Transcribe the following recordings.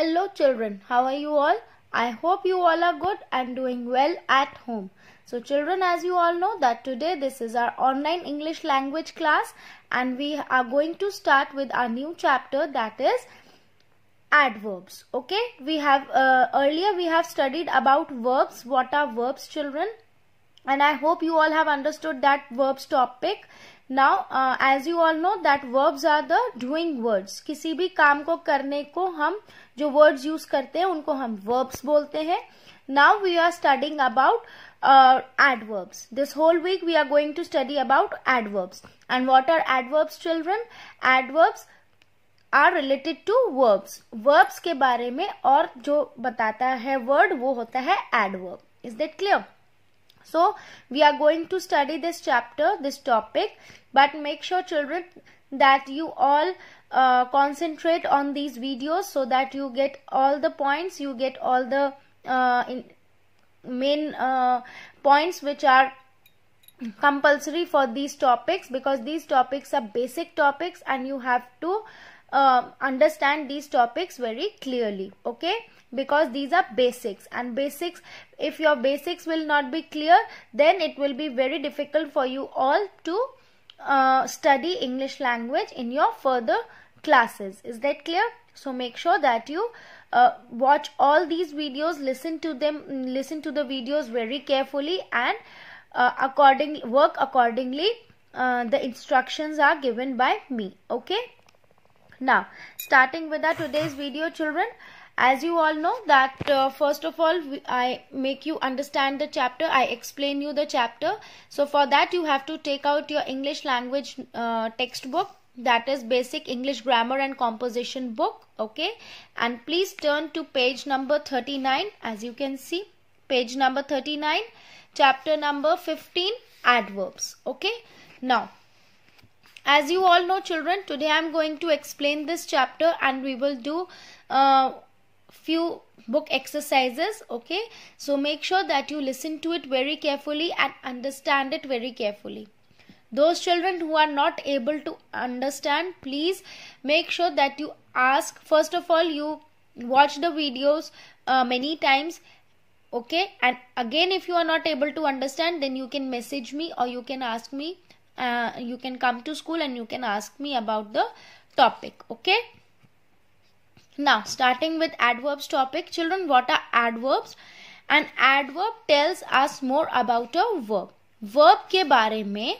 Hello children, how are you all? I hope you all are good and doing well at home. So children as you all know that today this is our online English language class and we are going to start with our new chapter that is adverbs okay we have uh, earlier we have studied about verbs what are verbs children and i hope you all have understood that verbs topic now as you all know that verbs are the doing words किसी भी काम को करने को हम जो words use करते हैं उनको हम वर्ब्स बोलते हैं now we are studying about adverbs this whole week we are going to study about adverbs and what are adverbs children adverbs are related to verbs verbs के बारे में और जो बताता है वर्ड वो होता है adverb is that clear So we are going to study this chapter, this topic. But make sure children that you all uh, concentrate on these videos so that you get all the points, you get all the uh, in, main uh, points which are compulsory for these topics because these topics are basic topics and you have to uh, understand these topics very clearly okay because these are basics and basics if your basics will not be clear then it will be very difficult for you all to uh, study English language in your further classes is that clear so make sure that you uh, watch all these videos listen to them listen to the videos very carefully and uh, according work accordingly uh, the instructions are given by me okay now starting with our today's video children as you all know that uh, first of all I make you understand the chapter I explain you the chapter so for that you have to take out your English language uh, textbook that is basic English grammar and composition book okay and please turn to page number 39 as you can see page number 39 chapter number 15 adverbs okay now as you all know children today I am going to explain this chapter and we will do uh, few book exercises okay so make sure that you listen to it very carefully and understand it very carefully those children who are not able to understand please make sure that you ask first of all you watch the videos uh, many times okay and again if you are not able to understand then you can message me or you can ask me uh, you can come to school and you can ask me about the topic okay Now, starting with adverbs topic, children, what are adverbs? An adverb tells us more about a verb. Verb के बारे में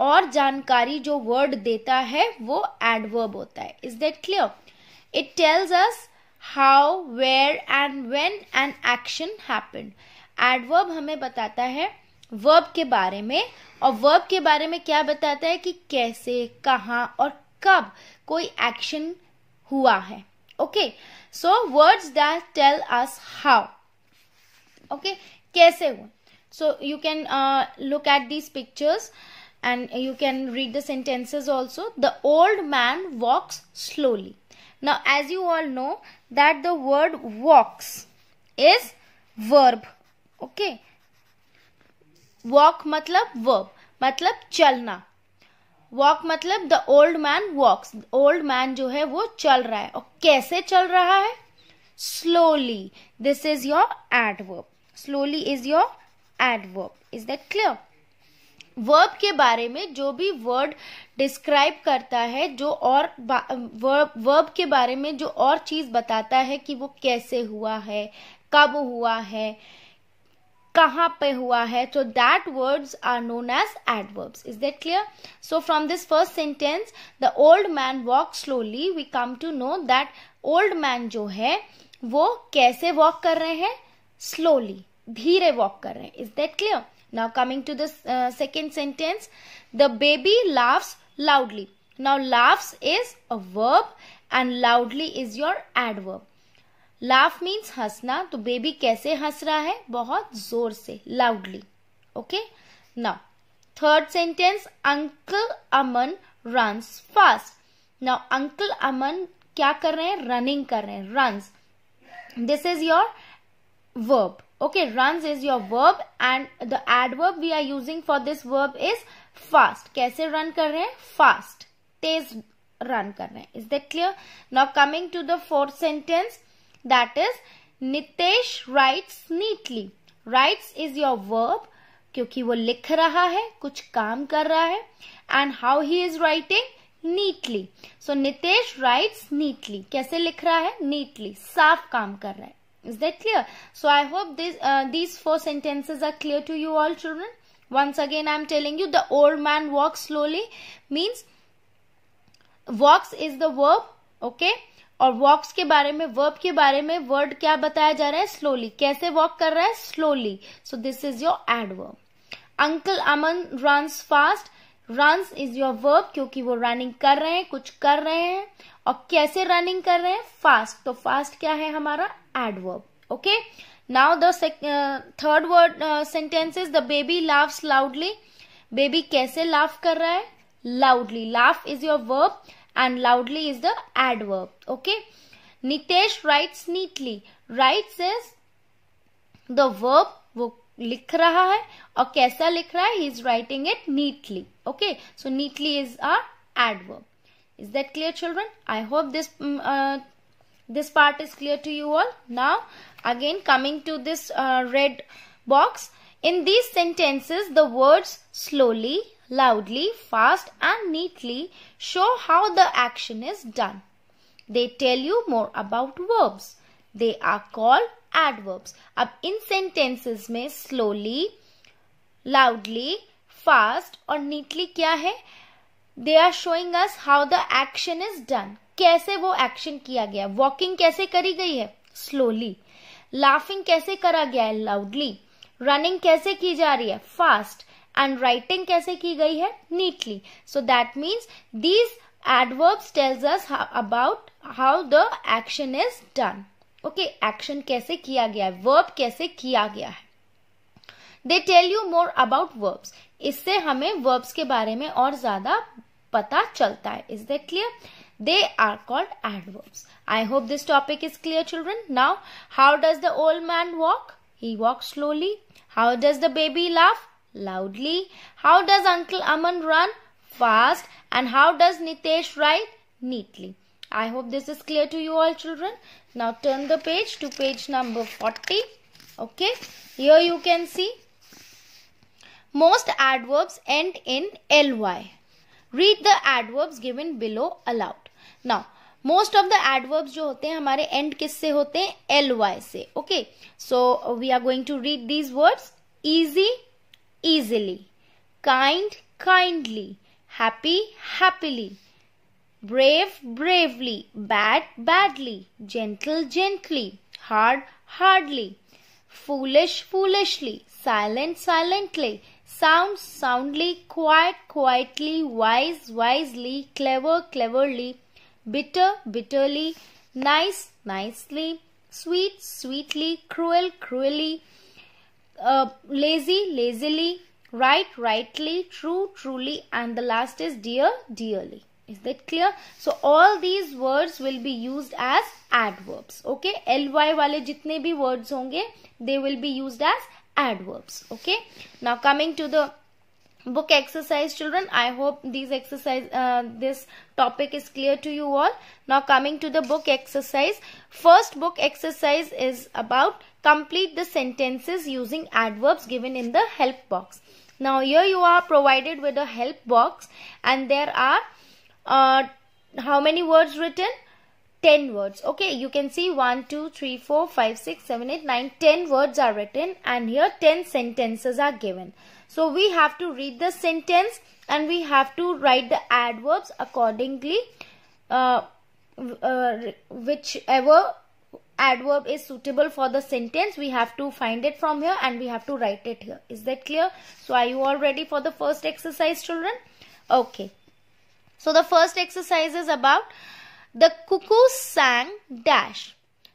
और जानकारी जो word देता है वो adverb होता है is that clear it tells us how where and when an action happened adverb हमें बताता है वर्ब के बारे में और वर्ब के बारे में क्या बताता है कि कैसे कहाँ और कब कोई एक्शन हुआ है okay so words that tell us how okay कैसे हुआ so you can look at these pictures and you can read the sentences also the old man walks slowly now as you all know that the word walks is verb okay walk मतलब verb मतलब चलना walk मतलब the old man walks old man जो है वो चल रहा है और कैसे चल रहा है slowly this is your adverb slowly is your adverb is that clear verb के बारे में जो भी वर्ड डिस्क्राइब करता है जो और वर्ब वर्ब के बारे में जो और चीज बताता है कि वो कैसे हुआ है कब हुआ है कहाँ पे हुआ है तो that words are known as adverbs is that clear so from this first sentence the old man walk slowly we come to know that old man जो है वो कैसे वॉक कर रहे हैं स्लोली धीरे वॉक कर रहे हैं is that clear now coming to the second sentence the baby laughs loudly now laughs is a verb and loudly is your adverb laugh means हंसना तो बेबी कैसे हंस रहा है बहुत जोर से लाउडली ओके ना third sentence uncle Aman runs fast ना अंकल अमन क्या कर रहे हैं रनिंग कर रहे हैं runs this is your verb okay runs is your verb and the adverb we are using for this verb is fast कैसे रन कर रहे हैं फास्ट तेज रन कर रहे हैं is that clear now coming to the fourth sentence That is Nitesh writes neatly. Writes is your verb क्योंकि वो लिख रहा है कुछ काम कर रहा है and how he is writing neatly so Nitesh writes neatly कैसे लिख रहा है नीटली साफ काम कर रहा है is that clear so i hope this uh, these four sentences are clear to you all children once again i'm telling you the old man walks slowly means walks is the verb okay और वॉक्स के बारे में verb के बारे में word क्या बताया जा रहा है स्लोली कैसे वॉक कर रहा है slowly so this is your adverb uncle Aman runs fast runs is your verb क्योंकि वो रनिंग कर रहे हैं कुछ कर रहे हैं और कैसे रनिंग कर रहे हैं फास्ट तो फास्ट क्या है हमारा adverb okay now the third word sentence is the baby laughs loudly baby कैसे लाफ कर रहा है loudly laugh is your verb and loudly is the adverb. Okay. Nitesh writes neatly. Writes is the verb वो लिख रहा है और कैसा लिख रहा है He is writing it neatly. Okay, so neatly is our adverb. Is that clear children? I hope this mm, uh, this part is clear to you all. Now again coming to this uh, red box. In these sentences, the words slowly, loudly, fast and neatly show how the action is done. They tell you more about verbs. They are called adverbs. अब इन sentences में slowly, loudly, fast और neatly क्या है They are showing us how the action is done. कैसे वो action किया गया walking कैसे करी गई है स्लोली लाफिंग कैसे करा गया है लाउडली रनिंग कैसे की जा रही है फास्ट एंड राइटिंग कैसे की गई है neatly so that means these adverbs tells us about how the action is done okay action कैसे किया गया है वर्ब कैसे किया गया है they tell you more about verbs इससे हमें वर्ब्स के बारे में और ज्यादा पता चलता है is that clear they are called adverbs I hope this topic is clear children now how does the old man walk He walks slowly. How does the baby laugh? Loudly. How does Uncle Aman run? Fast. And how does Nitesh write? Neatly. I hope this is clear to you all children. Now turn the page to page number 40. Okay. Here you can see most adverbs end in ly. Read the adverbs given below aloud. Now, most of the adverb जो होते हैं हमारे end किस से होते हैं L Y से okay so we are going to read these words easy easily kind kindly happy happily brave bravely bad badly gentle gently hard hardly foolish foolishly silent silently sound soundly quiet quietly wise wisely clever cleverly bitter, bitterly, nice, nicely, sweet, sweetly, cruel, cruelly, uh, lazy, lazily, right, rightly, true, truly, and the last is dear, dearly. Is that clear? So, all these words will be used as adverbs. Okay? LY wale jitne bhi words honge, they will be used as adverbs. Okay? Now, coming to the book exercise children i hope these exercise uh, this topic is clear to you all now coming to the book exercise first book exercise is about complete the sentences using adverbs given in the help box now here you are provided with a help box and there are uh, how many words written 10 words okay you can see 1 2 3 4 5 6 7 8 9 10 words are written and here 10 sentences are given so we have to read the sentence and we have to write the adverbs accordingly uh, uh, whichever adverb is suitable for the sentence we have to find it from here and we have to write it here is that clear so are you all ready for the first exercise children okay so the first exercise is about the cuckoo sang dash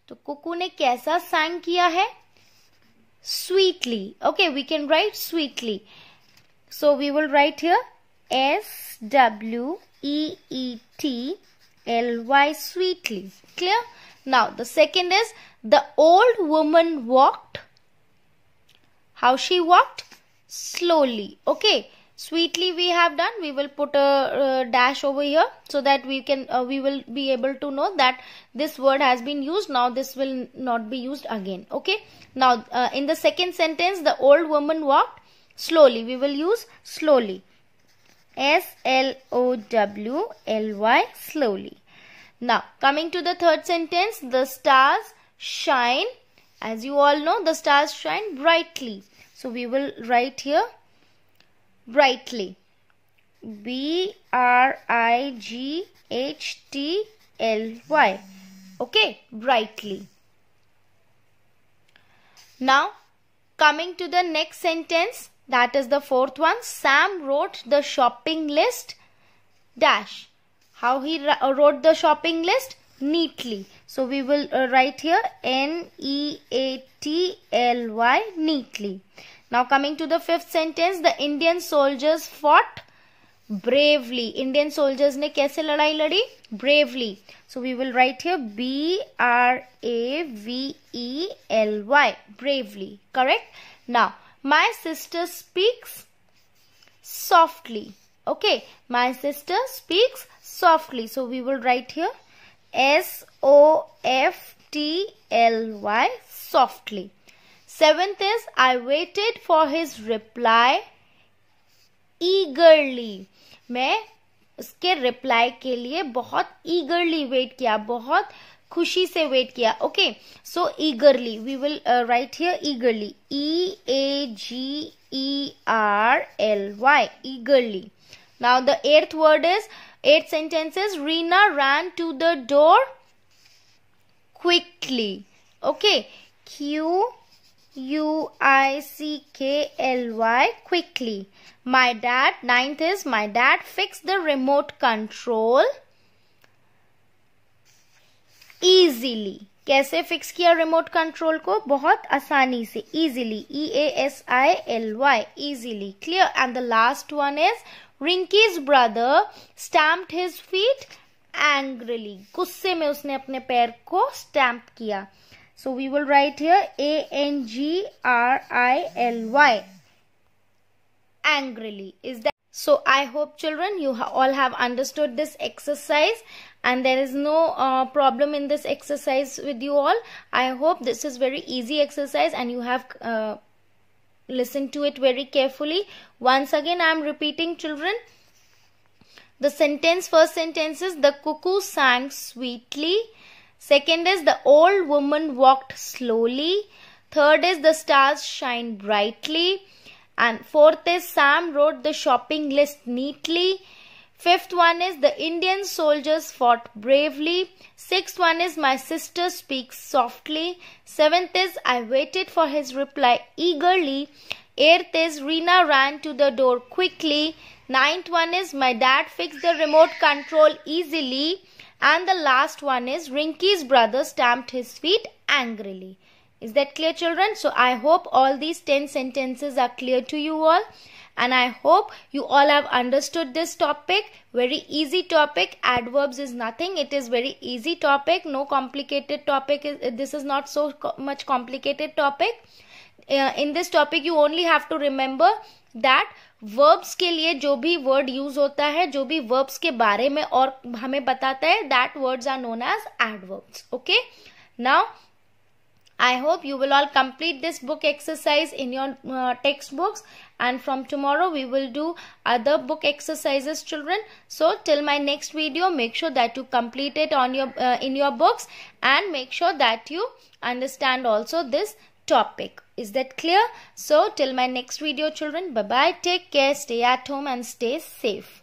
तो कुकू ने कैसा सैंग किया sweetly. Okay, we can write sweetly. So we will write here S W E E T L Y sweetly. Clear? Now the second is the old woman walked. How she walked? Slowly. Okay sweetly we have done we will put a, uh, dash over here so that we can uh, we will be able to know that this word has been used now this will not be used again okay now uh, in the second sentence the old woman walked slowly we will use slowly s l o w l y slowly now coming to the third sentence the stars shine as you all know the stars shine brightly so we will write here brightly b r i g h t l y okay brightly now coming to the next sentence that is the fourth one sam wrote the shopping list dash how he uh, wrote the shopping list neatly so we will uh, write here n e a t l y neatly now coming to the fifth sentence, the Indian soldiers fought bravely. Indian soldiers ne kaise लड़ाई लड़ी? Bravely. So we will write here B R A V E L Y. Bravely. Correct? Now my sister speaks softly. Okay, my sister speaks softly. So we will write here S O F T L Y softly. Seventh is I waited for his reply eagerly. मैं उसके reply के लिए बहुत eagerly wait किया बहुत खुशी से wait किया okay so eagerly we will write here eagerly E A G E R L Y eagerly now the eighth word is eighth sentence is Reena ran to the door quickly okay Q U I C K L Y quickly. My dad, ninth is my dad fixed the remote control easily. कैसे fix किया remote control को बहुत आसानी से easily E A S I L Y easily clear and the last one is Rinki's brother stamped his feet angrily गुस्से में उसने अपने पैर को स्टैम्प किया So we will write here A-N-G-R-I-L-Y. Angrily. Is that so I hope children you all have understood this exercise and there is no uh, problem in this exercise with you all. I hope this is very easy exercise and you have uh, listened to it very carefully. Once again I am repeating children. The sentence first sentence is the cuckoo sang sweetly Second is the old woman walked slowly. Third is the stars shine brightly. And fourth is Sam wrote the shopping list neatly. Fifth one is the Indian soldiers fought bravely. Sixth one is my sister speaks softly. Seventh is I waited for his reply eagerly. Eighth is Rina ran to the door quickly. Ninth one is my dad fixed the remote control easily. And the last one is Rinky's brother stamped his feet angrily. Is that clear children? So I hope all these 10 sentences are clear to you all and I hope you all have understood this topic. Very easy topic. Adverbs is nothing. It is very easy topic. No complicated topic. This is not so much complicated topic. Uh, in this topic you only have to remember that verbs के लिए जो भी word use होता है जो भी verbs के बारे में और हमें बताता है that words are known as adverbs okay now I hope you will all complete this book exercise in your uh, textbooks and from tomorrow we will do other book exercises children. So till my next video make sure that you complete it on your uh, in your books and make sure that you understand also this topic. Is that clear? So till my next video children, bye bye, take care, stay at home and stay safe.